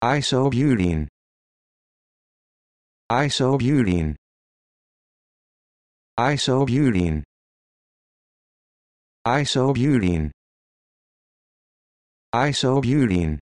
isobutene isobutene isobutene isobutene isobutene